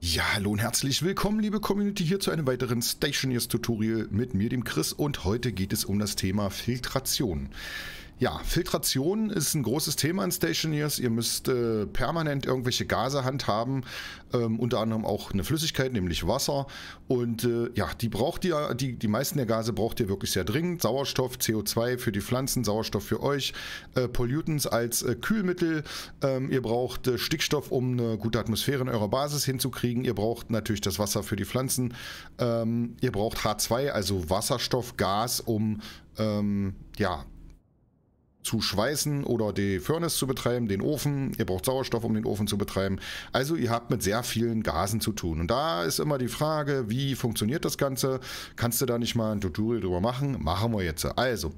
Ja, hallo und herzlich willkommen, liebe Community, hier zu einem weiteren Stationers Tutorial mit mir, dem Chris, und heute geht es um das Thema Filtration. Ja, Filtration ist ein großes Thema in Stationeers. Ihr müsst äh, permanent irgendwelche Gase handhaben, ähm, unter anderem auch eine Flüssigkeit, nämlich Wasser. Und äh, ja, die braucht ihr, die, die meisten der Gase braucht ihr wirklich sehr dringend. Sauerstoff, CO2 für die Pflanzen, Sauerstoff für euch, äh, Pollutants als äh, Kühlmittel. Ähm, ihr braucht äh, Stickstoff, um eine gute Atmosphäre in eurer Basis hinzukriegen. Ihr braucht natürlich das Wasser für die Pflanzen. Ähm, ihr braucht H2, also Wasserstoff, Gas, um ähm, ja, zu schweißen oder die Furnace zu betreiben, den Ofen. Ihr braucht Sauerstoff, um den Ofen zu betreiben. Also ihr habt mit sehr vielen Gasen zu tun. Und da ist immer die Frage, wie funktioniert das Ganze? Kannst du da nicht mal ein Tutorial drüber machen? Machen wir jetzt. Also,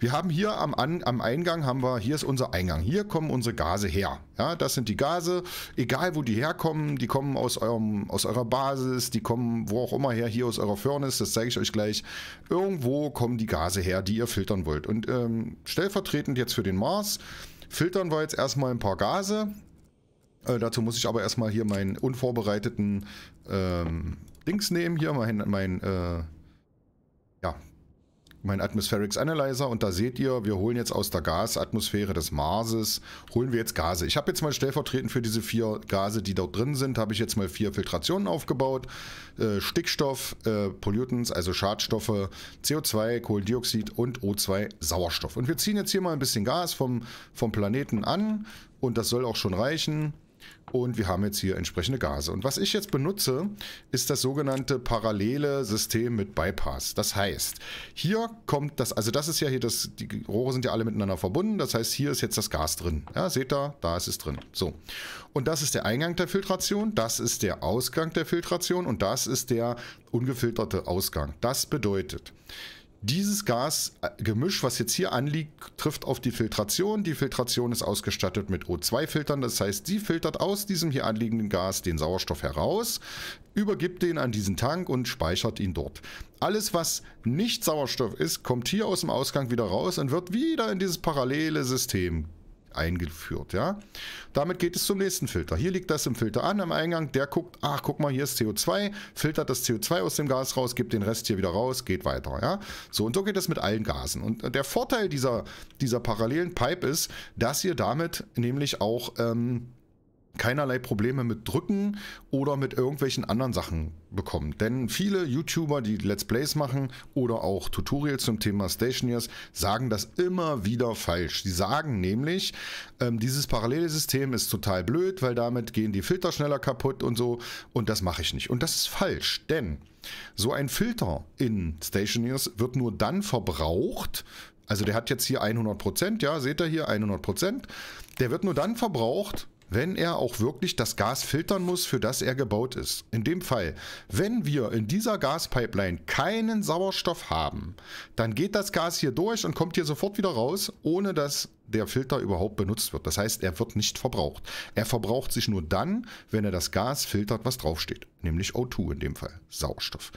wir haben hier am, An am Eingang, haben wir, hier ist unser Eingang. Hier kommen unsere Gase her. Ja, das sind die Gase. Egal, wo die herkommen, die kommen aus, eurem, aus eurer Basis, die kommen wo auch immer her, hier aus eurer Furnace, das zeige ich euch gleich. Irgendwo kommen die Gase her, die ihr filtern wollt. Und ähm, stellvertretend entsprechend jetzt für den Mars. Filtern wir jetzt erstmal ein paar Gase. Äh, dazu muss ich aber erstmal hier meinen unvorbereiteten ähm, Dings nehmen, hier mein, mein äh, mein Atmospherics Analyzer und da seht ihr, wir holen jetzt aus der Gasatmosphäre des Marses, holen wir jetzt Gase. Ich habe jetzt mal stellvertretend für diese vier Gase, die dort drin sind, habe ich jetzt mal vier Filtrationen aufgebaut. Äh, Stickstoff, äh, Pollutants, also Schadstoffe, CO2, Kohlendioxid und O2, Sauerstoff. Und wir ziehen jetzt hier mal ein bisschen Gas vom, vom Planeten an und das soll auch schon reichen. Und wir haben jetzt hier entsprechende Gase. Und was ich jetzt benutze, ist das sogenannte parallele System mit Bypass. Das heißt, hier kommt das, also das ist ja hier, das, die Rohre sind ja alle miteinander verbunden. Das heißt, hier ist jetzt das Gas drin. Ja, seht ihr, da ist es drin. So. Und das ist der Eingang der Filtration, das ist der Ausgang der Filtration und das ist der ungefilterte Ausgang. Das bedeutet, dieses Gasgemisch, was jetzt hier anliegt, trifft auf die Filtration. Die Filtration ist ausgestattet mit O2-Filtern. Das heißt, sie filtert aus diesem hier anliegenden Gas den Sauerstoff heraus, übergibt den an diesen Tank und speichert ihn dort. Alles, was nicht Sauerstoff ist, kommt hier aus dem Ausgang wieder raus und wird wieder in dieses parallele System eingeführt. Ja? Damit geht es zum nächsten Filter. Hier liegt das im Filter an am Eingang. Der guckt, ach guck mal, hier ist CO2, filtert das CO2 aus dem Gas raus, gibt den Rest hier wieder raus, geht weiter. Ja? So und so geht es mit allen Gasen. Und äh, der Vorteil dieser, dieser parallelen Pipe ist, dass ihr damit nämlich auch... Ähm, keinerlei Probleme mit Drücken oder mit irgendwelchen anderen Sachen bekommen. Denn viele YouTuber, die Let's Plays machen oder auch Tutorials zum Thema Stationers, sagen das immer wieder falsch. Sie sagen nämlich, ähm, dieses parallele System ist total blöd, weil damit gehen die Filter schneller kaputt und so. Und das mache ich nicht. Und das ist falsch, denn so ein Filter in Stationers wird nur dann verbraucht, also der hat jetzt hier 100%, ja, seht ihr hier 100%, der wird nur dann verbraucht, wenn er auch wirklich das Gas filtern muss, für das er gebaut ist. In dem Fall, wenn wir in dieser Gaspipeline keinen Sauerstoff haben, dann geht das Gas hier durch und kommt hier sofort wieder raus, ohne dass der Filter überhaupt benutzt wird. Das heißt, er wird nicht verbraucht. Er verbraucht sich nur dann, wenn er das Gas filtert, was draufsteht, nämlich O2 in dem Fall, Sauerstoff.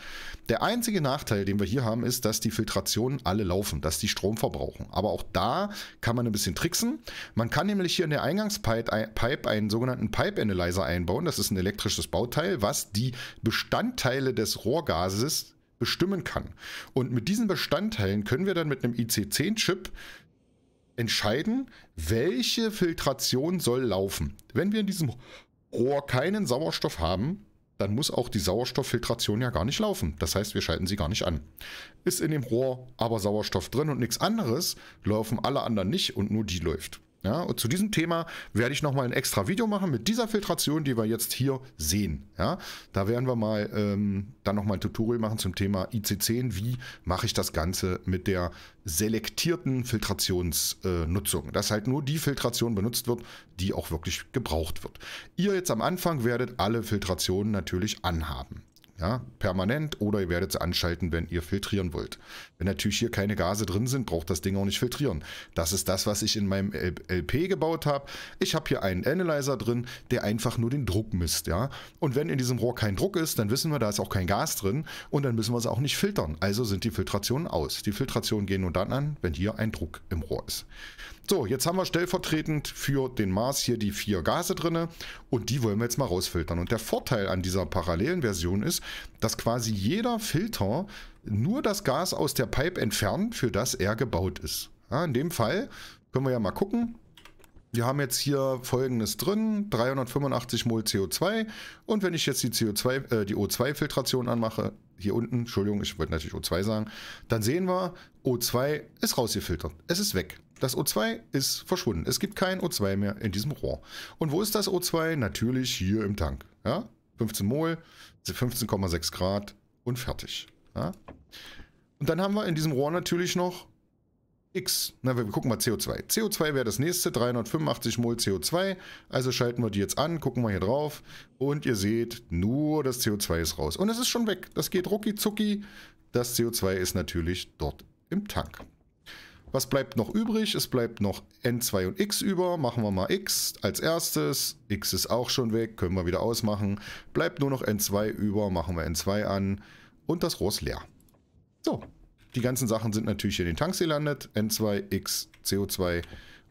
Der einzige Nachteil, den wir hier haben, ist, dass die Filtrationen alle laufen, dass die Strom verbrauchen. Aber auch da kann man ein bisschen tricksen. Man kann nämlich hier in der Eingangspipe einen sogenannten Pipe Analyzer einbauen. Das ist ein elektrisches Bauteil, was die Bestandteile des Rohrgases bestimmen kann. Und mit diesen Bestandteilen können wir dann mit einem IC10-Chip entscheiden, welche Filtration soll laufen. Wenn wir in diesem Rohr keinen Sauerstoff haben, dann muss auch die Sauerstofffiltration ja gar nicht laufen. Das heißt, wir schalten sie gar nicht an. Ist in dem Rohr aber Sauerstoff drin und nichts anderes, laufen alle anderen nicht und nur die läuft. Ja, und zu diesem Thema werde ich nochmal ein extra Video machen mit dieser Filtration, die wir jetzt hier sehen. Ja, da werden wir mal ähm, dann nochmal ein Tutorial machen zum Thema IC10. Wie mache ich das Ganze mit der selektierten Filtrationsnutzung? Äh, dass halt nur die Filtration benutzt wird, die auch wirklich gebraucht wird. Ihr jetzt am Anfang werdet alle Filtrationen natürlich anhaben. Ja, permanent oder ihr werdet es anschalten, wenn ihr filtrieren wollt. Wenn natürlich hier keine Gase drin sind, braucht das Ding auch nicht filtrieren. Das ist das, was ich in meinem LP gebaut habe. Ich habe hier einen Analyzer drin, der einfach nur den Druck misst. Ja? Und wenn in diesem Rohr kein Druck ist, dann wissen wir, da ist auch kein Gas drin und dann müssen wir es auch nicht filtern. Also sind die Filtrationen aus. Die Filtrationen gehen nur dann an, wenn hier ein Druck im Rohr ist. So, jetzt haben wir stellvertretend für den Mars hier die vier Gase drin und die wollen wir jetzt mal rausfiltern. Und der Vorteil an dieser parallelen Version ist, dass quasi jeder Filter nur das Gas aus der Pipe entfernt, für das er gebaut ist. Ja, in dem Fall können wir ja mal gucken. Wir haben jetzt hier folgendes drin, 385 mol CO2 und wenn ich jetzt die CO2 äh, die O2 Filtration anmache, hier unten, Entschuldigung, ich wollte natürlich O2 sagen, dann sehen wir, O2 ist rausgefiltert. Es ist weg. Das O2 ist verschwunden. Es gibt kein O2 mehr in diesem Rohr. Und wo ist das O2? Natürlich hier im Tank. Ja? 15 Mol, 15,6 Grad und fertig. Ja? Und dann haben wir in diesem Rohr natürlich noch X. Na, wir gucken mal CO2. CO2 wäre das nächste, 385 Mol CO2. Also schalten wir die jetzt an, gucken wir hier drauf. Und ihr seht, nur das CO2 ist raus. Und es ist schon weg. Das geht rucki zucki. Das CO2 ist natürlich dort im Tank. Was bleibt noch übrig? Es bleibt noch N2 und X über. Machen wir mal X als erstes. X ist auch schon weg, können wir wieder ausmachen. Bleibt nur noch N2 über, machen wir N2 an. Und das Rohr ist leer. So, die ganzen Sachen sind natürlich in den Tanks gelandet. N2, X, CO2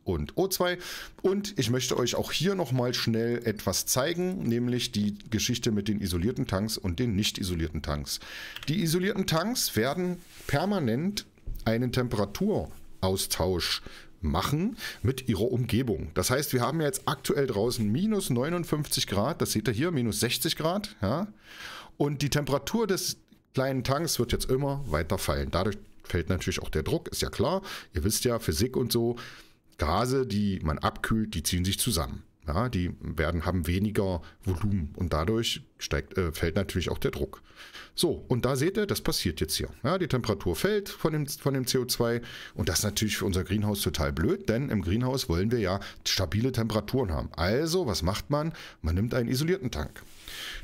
und O2. Und ich möchte euch auch hier nochmal schnell etwas zeigen, nämlich die Geschichte mit den isolierten Tanks und den nicht isolierten Tanks. Die isolierten Tanks werden permanent einen Temperatur Datenaustausch machen mit ihrer Umgebung. Das heißt, wir haben jetzt aktuell draußen minus 59 Grad, das seht ihr hier, minus 60 Grad, ja. Und die Temperatur des kleinen Tanks wird jetzt immer weiter fallen. Dadurch fällt natürlich auch der Druck, ist ja klar. Ihr wisst ja, Physik und so, Gase, die man abkühlt, die ziehen sich zusammen. Ja, die werden, haben weniger Volumen und dadurch steigt, äh, fällt natürlich auch der Druck. So, und da seht ihr, das passiert jetzt hier. Ja, die Temperatur fällt von dem, von dem CO2 und das ist natürlich für unser Greenhouse total blöd, denn im Greenhouse wollen wir ja stabile Temperaturen haben. Also, was macht man? Man nimmt einen isolierten Tank.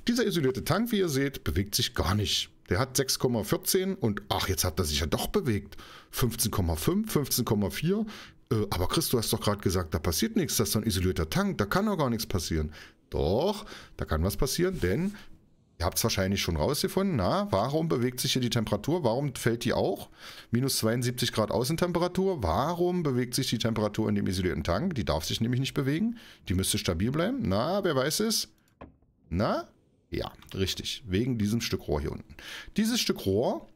Dieser isolierte Tank, wie ihr seht, bewegt sich gar nicht. Der hat 6,14 und ach, jetzt hat er sich ja doch bewegt. 15,5, 15,4. Äh, aber Chris, du hast doch gerade gesagt, da passiert nichts, das ist doch ein isolierter Tank, da kann doch gar nichts passieren. Doch, da kann was passieren, denn ihr habt es wahrscheinlich schon rausgefunden, na, warum bewegt sich hier die Temperatur, warum fällt die auch? Minus 72 Grad Außentemperatur, warum bewegt sich die Temperatur in dem isolierten Tank? Die darf sich nämlich nicht bewegen, die müsste stabil bleiben, na, wer weiß es? Na, ja, richtig, wegen diesem Stück Rohr hier unten. Dieses Stück Rohr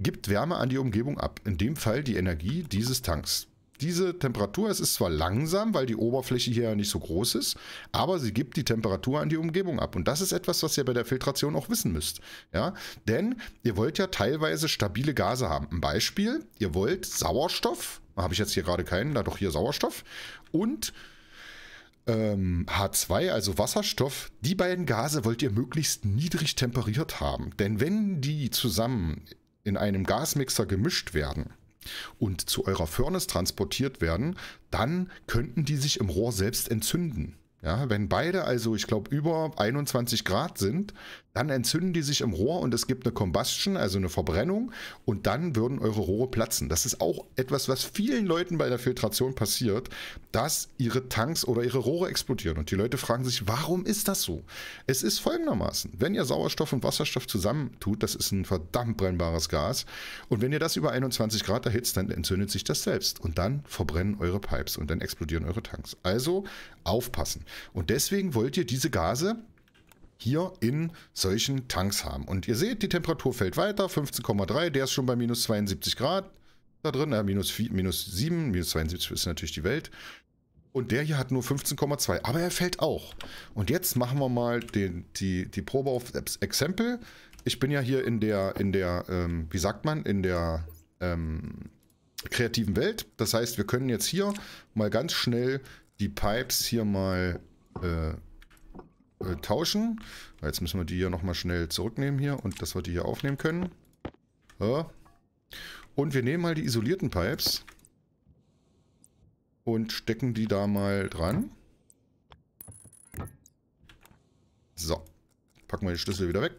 gibt Wärme an die Umgebung ab. In dem Fall die Energie dieses Tanks diese Temperatur, es ist zwar langsam, weil die Oberfläche hier ja nicht so groß ist, aber sie gibt die Temperatur an die Umgebung ab. Und das ist etwas, was ihr bei der Filtration auch wissen müsst. Ja? Denn ihr wollt ja teilweise stabile Gase haben. Ein Beispiel, ihr wollt Sauerstoff, habe ich jetzt hier gerade keinen, da doch hier Sauerstoff, und H2, ähm, also Wasserstoff, die beiden Gase wollt ihr möglichst niedrig temperiert haben. Denn wenn die zusammen in einem Gasmixer gemischt werden, und zu eurer Furnace transportiert werden, dann könnten die sich im Rohr selbst entzünden. Ja, wenn beide also, ich glaube, über 21 Grad sind, dann entzünden die sich im Rohr und es gibt eine Combustion, also eine Verbrennung und dann würden eure Rohre platzen. Das ist auch etwas, was vielen Leuten bei der Filtration passiert, dass ihre Tanks oder ihre Rohre explodieren und die Leute fragen sich, warum ist das so? Es ist folgendermaßen, wenn ihr Sauerstoff und Wasserstoff zusammentut, das ist ein verdammt brennbares Gas und wenn ihr das über 21 Grad erhitzt, dann entzündet sich das selbst und dann verbrennen eure Pipes und dann explodieren eure Tanks. Also aufpassen. Und deswegen wollt ihr diese Gase hier in solchen Tanks haben. Und ihr seht, die Temperatur fällt weiter, 15,3, der ist schon bei minus 72 Grad da drin, äh, minus, 4, minus 7, minus 72 ist natürlich die Welt. Und der hier hat nur 15,2, aber er fällt auch. Und jetzt machen wir mal den, die, die Probe auf Exempel. Ich bin ja hier in der, in der ähm, wie sagt man, in der ähm, kreativen Welt. Das heißt, wir können jetzt hier mal ganz schnell die Pipes hier mal äh, äh, tauschen. Jetzt müssen wir die hier nochmal schnell zurücknehmen hier und dass wir die hier aufnehmen können. Ja. Und wir nehmen mal die isolierten Pipes und stecken die da mal dran. So. Packen wir den Schlüssel wieder weg.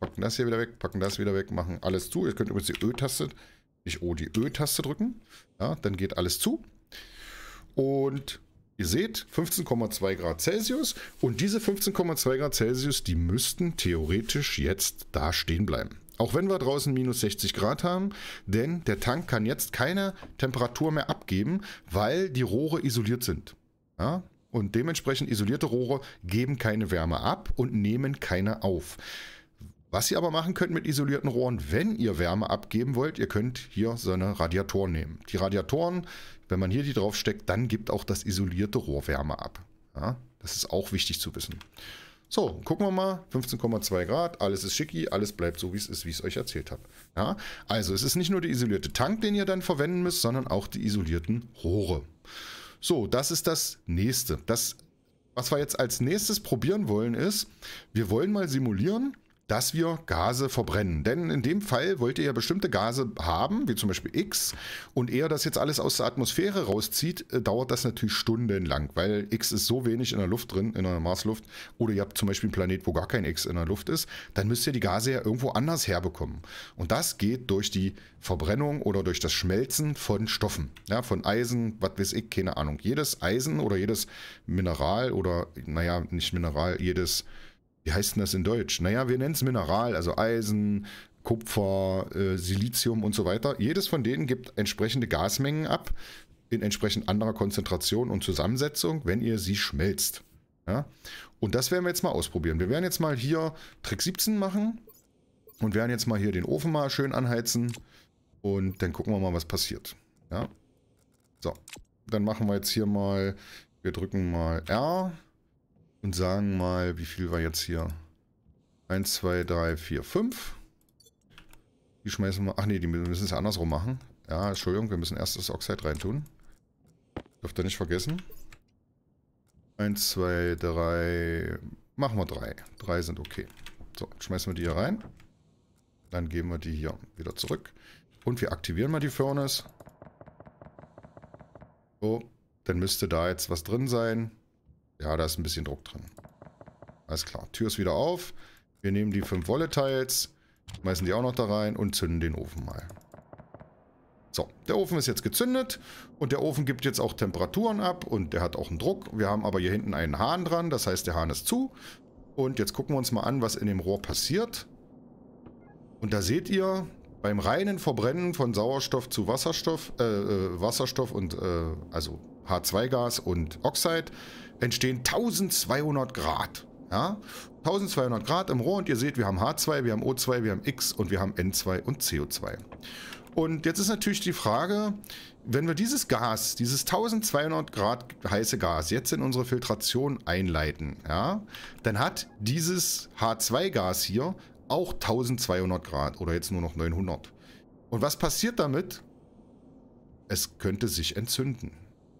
Packen das hier wieder weg, packen das wieder weg, machen alles zu. Ihr könnt übrigens die Ö-Taste, nicht O, die Ö-Taste drücken. Ja, dann geht alles zu. Und Ihr seht, 15,2 Grad Celsius und diese 15,2 Grad Celsius, die müssten theoretisch jetzt da stehen bleiben. Auch wenn wir draußen minus 60 Grad haben, denn der Tank kann jetzt keine Temperatur mehr abgeben, weil die Rohre isoliert sind. Ja? Und dementsprechend isolierte Rohre geben keine Wärme ab und nehmen keine auf. Was ihr aber machen könnt mit isolierten Rohren, wenn ihr Wärme abgeben wollt, ihr könnt hier so eine Radiator nehmen. Die Radiatoren wenn man hier die drauf steckt, dann gibt auch das isolierte Rohr Wärme ab. Ja, das ist auch wichtig zu wissen. So, gucken wir mal. 15,2 Grad, alles ist schicki, alles bleibt so, wie es ist, wie ich es euch erzählt habe. Ja, also es ist nicht nur der isolierte Tank, den ihr dann verwenden müsst, sondern auch die isolierten Rohre. So, das ist das nächste. Das, was wir jetzt als nächstes probieren wollen, ist, wir wollen mal simulieren, dass wir Gase verbrennen. Denn in dem Fall wollt ihr ja bestimmte Gase haben, wie zum Beispiel X, und er das jetzt alles aus der Atmosphäre rauszieht, äh, dauert das natürlich stundenlang, weil X ist so wenig in der Luft drin, in der Marsluft, oder ihr habt zum Beispiel einen Planet, wo gar kein X in der Luft ist, dann müsst ihr die Gase ja irgendwo anders herbekommen. Und das geht durch die Verbrennung oder durch das Schmelzen von Stoffen, ja, von Eisen, was weiß ich, keine Ahnung. Jedes Eisen oder jedes Mineral oder, naja, nicht Mineral, jedes wie heißt denn das in Deutsch? Naja, wir nennen es Mineral, also Eisen, Kupfer, äh, Silizium und so weiter. Jedes von denen gibt entsprechende Gasmengen ab in entsprechend anderer Konzentration und Zusammensetzung, wenn ihr sie schmelzt. Ja? Und das werden wir jetzt mal ausprobieren. Wir werden jetzt mal hier Trick 17 machen und werden jetzt mal hier den Ofen mal schön anheizen und dann gucken wir mal, was passiert. Ja? So, dann machen wir jetzt hier mal, wir drücken mal R und sagen mal, wie viel war jetzt hier? 1, 2, 3, 4, 5. Die schmeißen wir... Ach nee, die müssen es andersrum machen. Ja, Entschuldigung, wir müssen erst das Oxide reintun. Dürft ihr nicht vergessen. 1, 2, 3... Machen wir 3. 3 sind okay. So, schmeißen wir die hier rein. Dann geben wir die hier wieder zurück. Und wir aktivieren mal die Furnace. So, dann müsste da jetzt was drin sein. Ja, da ist ein bisschen Druck drin. Alles klar. Tür ist wieder auf. Wir nehmen die fünf wolle teils schmeißen die auch noch da rein und zünden den Ofen mal. So, der Ofen ist jetzt gezündet und der Ofen gibt jetzt auch Temperaturen ab und der hat auch einen Druck. Wir haben aber hier hinten einen Hahn dran, das heißt der Hahn ist zu. Und jetzt gucken wir uns mal an, was in dem Rohr passiert. Und da seht ihr, beim reinen Verbrennen von Sauerstoff zu Wasserstoff, äh, äh Wasserstoff und äh, also H2-Gas und Oxide, entstehen 1200 Grad. Ja? 1200 Grad im Rohr und ihr seht, wir haben H2, wir haben O2, wir haben X und wir haben N2 und CO2. Und jetzt ist natürlich die Frage, wenn wir dieses Gas, dieses 1200 Grad heiße Gas jetzt in unsere Filtration einleiten, ja, dann hat dieses H2-Gas hier auch 1200 Grad oder jetzt nur noch 900. Und was passiert damit? Es könnte sich entzünden.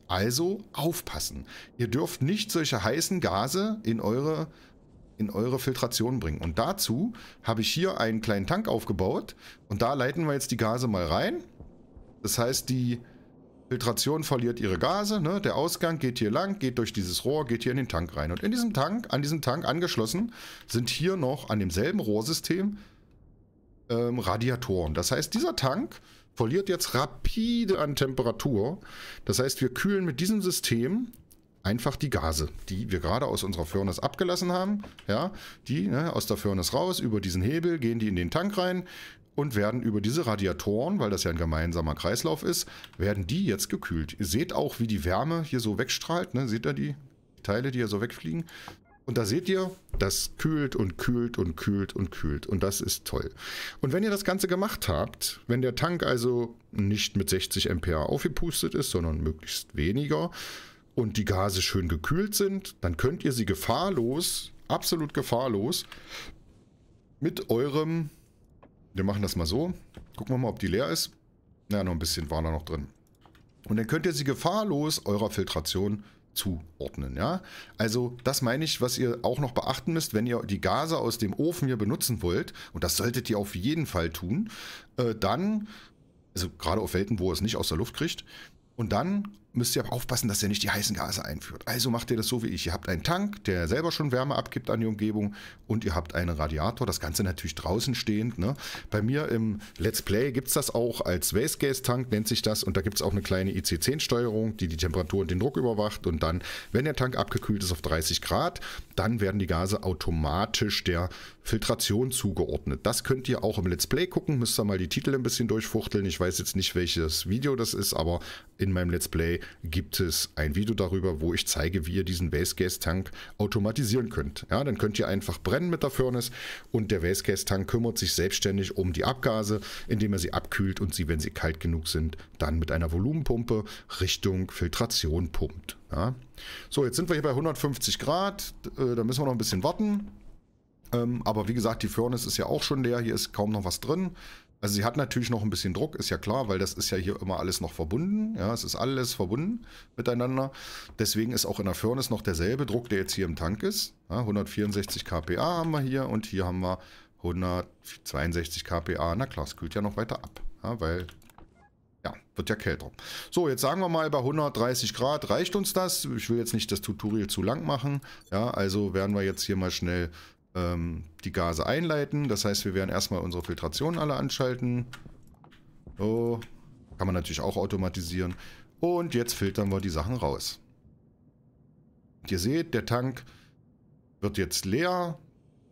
Also aufpassen. Ihr dürft nicht solche heißen Gase in eure, in eure Filtration bringen. Und dazu habe ich hier einen kleinen Tank aufgebaut. Und da leiten wir jetzt die Gase mal rein. Das heißt, die Filtration verliert ihre Gase. Ne? Der Ausgang geht hier lang, geht durch dieses Rohr, geht hier in den Tank rein. Und in diesem Tank, an diesem Tank angeschlossen, sind hier noch an demselben Rohrsystem ähm, Radiatoren. Das heißt, dieser Tank verliert jetzt rapide an Temperatur. Das heißt, wir kühlen mit diesem System einfach die Gase, die wir gerade aus unserer Furnace abgelassen haben. Ja, die ne, aus der Furnace raus, über diesen Hebel gehen die in den Tank rein und werden über diese Radiatoren, weil das ja ein gemeinsamer Kreislauf ist, werden die jetzt gekühlt. Ihr seht auch, wie die Wärme hier so wegstrahlt. Ne? Seht ihr die Teile, die hier so wegfliegen? Und da seht ihr, das kühlt und kühlt und kühlt und kühlt. Und das ist toll. Und wenn ihr das Ganze gemacht habt, wenn der Tank also nicht mit 60 Ampere aufgepustet ist, sondern möglichst weniger und die Gase schön gekühlt sind, dann könnt ihr sie gefahrlos, absolut gefahrlos, mit eurem, wir machen das mal so, gucken wir mal, ob die leer ist. Na, ja, noch ein bisschen war da noch drin. Und dann könnt ihr sie gefahrlos eurer Filtration zuordnen. Ja? Also das meine ich, was ihr auch noch beachten müsst, wenn ihr die Gase aus dem Ofen hier benutzen wollt, und das solltet ihr auf jeden Fall tun, äh, dann, also gerade auf Welten, wo ihr es nicht aus der Luft kriegt, und dann müsst ihr aber aufpassen, dass ihr nicht die heißen Gase einführt. Also macht ihr das so wie ich. Ihr habt einen Tank, der selber schon Wärme abgibt an die Umgebung und ihr habt einen Radiator. Das Ganze natürlich draußen stehend. Ne? Bei mir im Let's Play gibt es das auch als Waste Gas Tank, nennt sich das. Und da gibt es auch eine kleine IC10-Steuerung, die die Temperatur und den Druck überwacht. Und dann, wenn der Tank abgekühlt ist auf 30 Grad, dann werden die Gase automatisch der Filtration zugeordnet. Das könnt ihr auch im Let's Play gucken. Müsst ihr mal die Titel ein bisschen durchfuchteln. Ich weiß jetzt nicht, welches Video das ist, aber in meinem Let's Play gibt es ein Video darüber, wo ich zeige, wie ihr diesen Base Gas Tank automatisieren könnt. Ja, dann könnt ihr einfach brennen mit der Furnace und der Base Gas Tank kümmert sich selbstständig um die Abgase, indem er sie abkühlt und sie, wenn sie kalt genug sind, dann mit einer Volumenpumpe Richtung Filtration pumpt. Ja. So, jetzt sind wir hier bei 150 Grad. Äh, da müssen wir noch ein bisschen warten. Ähm, aber wie gesagt, die Furnace ist ja auch schon leer. Hier ist kaum noch was drin. Also sie hat natürlich noch ein bisschen Druck, ist ja klar, weil das ist ja hier immer alles noch verbunden. Ja, es ist alles verbunden miteinander. Deswegen ist auch in der Furnace noch derselbe Druck, der jetzt hier im Tank ist. Ja, 164 kPa haben wir hier und hier haben wir 162 kPa. Na klar, es kühlt ja noch weiter ab, ja, weil ja, wird ja kälter. So, jetzt sagen wir mal bei 130 Grad reicht uns das. Ich will jetzt nicht das Tutorial zu lang machen. Ja, also werden wir jetzt hier mal schnell ähm, die Gase einleiten. Das heißt, wir werden erstmal unsere Filtrationen alle anschalten. So, kann man natürlich auch automatisieren. Und jetzt filtern wir die Sachen raus. Und ihr seht, der Tank wird jetzt leer.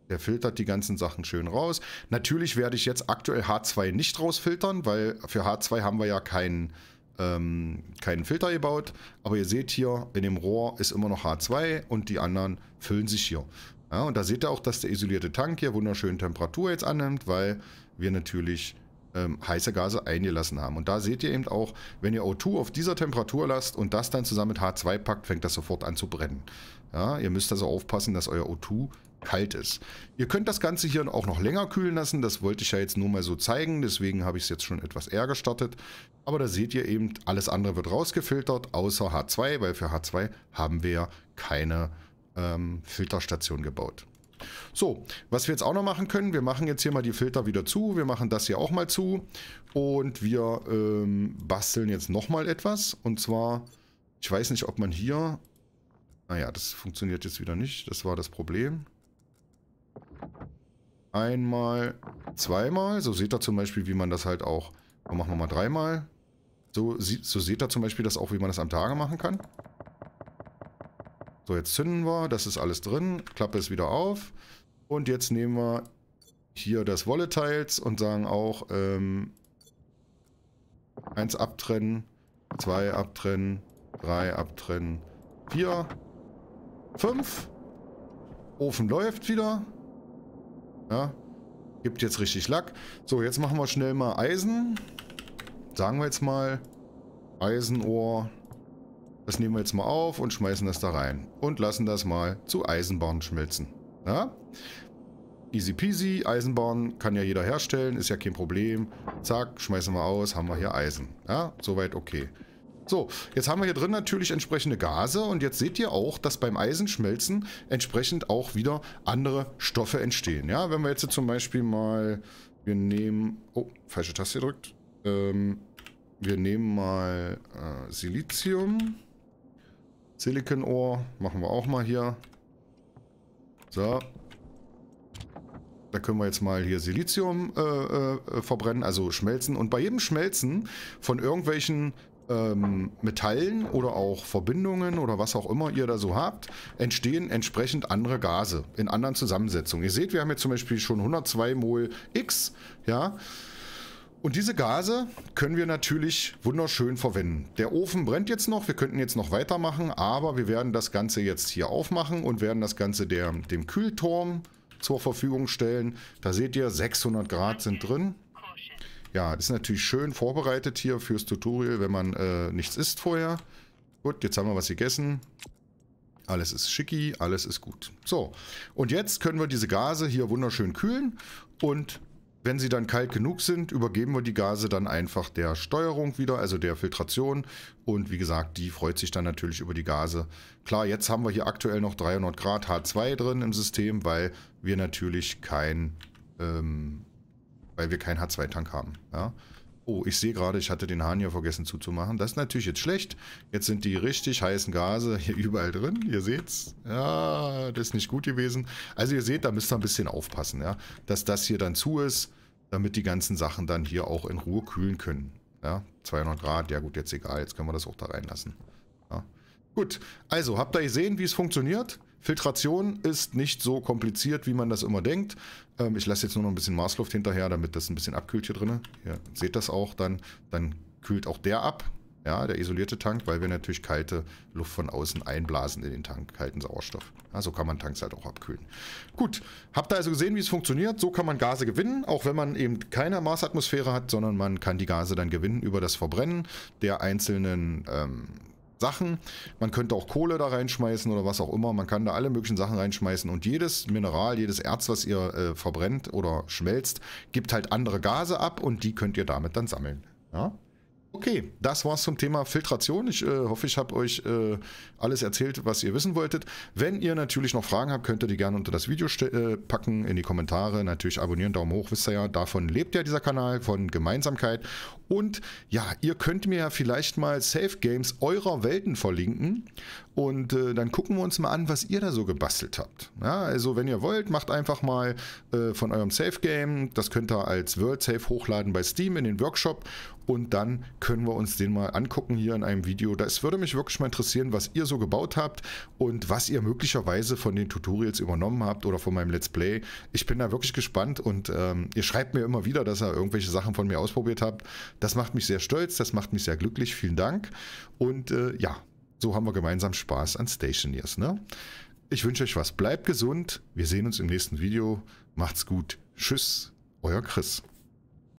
Der filtert die ganzen Sachen schön raus. Natürlich werde ich jetzt aktuell H2 nicht rausfiltern, weil für H2 haben wir ja keinen, ähm, keinen Filter gebaut. Aber ihr seht hier, in dem Rohr ist immer noch H2 und die anderen füllen sich hier. Ja, und da seht ihr auch, dass der isolierte Tank hier wunderschön Temperatur jetzt annimmt, weil wir natürlich ähm, heiße Gase eingelassen haben. Und da seht ihr eben auch, wenn ihr O2 auf dieser Temperatur lasst und das dann zusammen mit H2 packt, fängt das sofort an zu brennen. Ja, ihr müsst also aufpassen, dass euer O2 kalt ist. Ihr könnt das Ganze hier auch noch länger kühlen lassen. Das wollte ich ja jetzt nur mal so zeigen. Deswegen habe ich es jetzt schon etwas eher gestartet. Aber da seht ihr eben, alles andere wird rausgefiltert, außer H2, weil für H2 haben wir ja keine ähm, Filterstation gebaut. So, was wir jetzt auch noch machen können, wir machen jetzt hier mal die Filter wieder zu, wir machen das hier auch mal zu und wir ähm, basteln jetzt nochmal etwas und zwar, ich weiß nicht, ob man hier, naja, ah das funktioniert jetzt wieder nicht, das war das Problem. Einmal, zweimal, so seht ihr zum Beispiel, wie man das halt auch, machen wir mal dreimal, so, so seht ihr zum Beispiel das auch, wie man das am Tage machen kann. So, jetzt zünden wir. Das ist alles drin. Klappe es wieder auf. Und jetzt nehmen wir hier das Wolle-Teils und sagen auch ähm, eins abtrennen, zwei abtrennen, drei abtrennen, vier, fünf. Ofen läuft wieder. Ja, gibt jetzt richtig Lack. So, jetzt machen wir schnell mal Eisen. Sagen wir jetzt mal Eisenohr das nehmen wir jetzt mal auf und schmeißen das da rein. Und lassen das mal zu Eisenbahn schmelzen. Ja? Easy peasy, Eisenbahn kann ja jeder herstellen, ist ja kein Problem. Zack, schmeißen wir aus, haben wir hier Eisen. Ja, soweit okay. So, jetzt haben wir hier drin natürlich entsprechende Gase und jetzt seht ihr auch, dass beim Eisenschmelzen entsprechend auch wieder andere Stoffe entstehen. Ja, wenn wir jetzt zum Beispiel mal, wir nehmen, oh, falsche Taste gedrückt, ähm, wir nehmen mal äh, Silizium Silicon Ohr machen wir auch mal hier. So. Da können wir jetzt mal hier Silizium äh, äh, verbrennen, also schmelzen. Und bei jedem Schmelzen von irgendwelchen ähm, Metallen oder auch Verbindungen oder was auch immer ihr da so habt, entstehen entsprechend andere Gase in anderen Zusammensetzungen. Ihr seht, wir haben jetzt zum Beispiel schon 102 Mol X, ja. Und diese Gase können wir natürlich wunderschön verwenden. Der Ofen brennt jetzt noch, wir könnten jetzt noch weitermachen, aber wir werden das Ganze jetzt hier aufmachen und werden das Ganze der, dem Kühlturm zur Verfügung stellen. Da seht ihr, 600 Grad sind drin. Ja, ist natürlich schön vorbereitet hier fürs Tutorial, wenn man äh, nichts isst vorher. Gut, jetzt haben wir was gegessen. Alles ist schicki, alles ist gut. So, und jetzt können wir diese Gase hier wunderschön kühlen und wenn sie dann kalt genug sind, übergeben wir die Gase dann einfach der Steuerung wieder, also der Filtration. Und wie gesagt, die freut sich dann natürlich über die Gase. Klar, jetzt haben wir hier aktuell noch 300 Grad H2 drin im System, weil wir natürlich kein, ähm, weil wir keinen H2-Tank haben. Ja? Oh, ich sehe gerade, ich hatte den Hahn hier vergessen zuzumachen. Das ist natürlich jetzt schlecht. Jetzt sind die richtig heißen Gase hier überall drin. Ihr seht's. Ja, das ist nicht gut gewesen. Also ihr seht, da müsst ihr ein bisschen aufpassen, ja. Dass das hier dann zu ist, damit die ganzen Sachen dann hier auch in Ruhe kühlen können. Ja, 200 Grad. Ja gut, jetzt egal. Jetzt können wir das auch da reinlassen. Ja. Gut, also habt ihr gesehen, wie es funktioniert? Filtration ist nicht so kompliziert, wie man das immer denkt. Ähm, ich lasse jetzt nur noch ein bisschen Maßluft hinterher, damit das ein bisschen abkühlt hier drin. Ihr seht das auch dann. Dann kühlt auch der ab, ja, der isolierte Tank, weil wir natürlich kalte Luft von außen einblasen in den Tank, kalten Sauerstoff. Ja, so kann man Tanks halt auch abkühlen. Gut, habt ihr also gesehen, wie es funktioniert? So kann man Gase gewinnen, auch wenn man eben keine Marsatmosphäre hat, sondern man kann die Gase dann gewinnen über das Verbrennen der einzelnen ähm, Sachen. Man könnte auch Kohle da reinschmeißen oder was auch immer. Man kann da alle möglichen Sachen reinschmeißen. Und jedes Mineral, jedes Erz, was ihr äh, verbrennt oder schmelzt, gibt halt andere Gase ab und die könnt ihr damit dann sammeln. Ja? Okay, das war's zum Thema Filtration. Ich äh, hoffe, ich habe euch äh, alles erzählt, was ihr wissen wolltet. Wenn ihr natürlich noch Fragen habt, könnt ihr die gerne unter das Video äh, packen, in die Kommentare. Natürlich abonnieren, Daumen hoch, wisst ihr ja. Davon lebt ja dieser Kanal, von Gemeinsamkeit. Und ja, ihr könnt mir ja vielleicht mal Safe Games eurer Welten verlinken. Und äh, dann gucken wir uns mal an, was ihr da so gebastelt habt. Ja, also wenn ihr wollt, macht einfach mal äh, von eurem Safe Game. Das könnt ihr als World Safe hochladen bei Steam in den Workshop und dann können wir uns den mal angucken hier in einem Video. Das würde mich wirklich mal interessieren, was ihr so gebaut habt und was ihr möglicherweise von den Tutorials übernommen habt oder von meinem Let's Play. Ich bin da wirklich gespannt und ähm, ihr schreibt mir immer wieder, dass ihr irgendwelche Sachen von mir ausprobiert habt. Das macht mich sehr stolz, das macht mich sehr glücklich. Vielen Dank und äh, ja, so haben wir gemeinsam Spaß an Stationiers. Ne? Ich wünsche euch was. Bleibt gesund. Wir sehen uns im nächsten Video. Macht's gut. Tschüss. Euer Chris.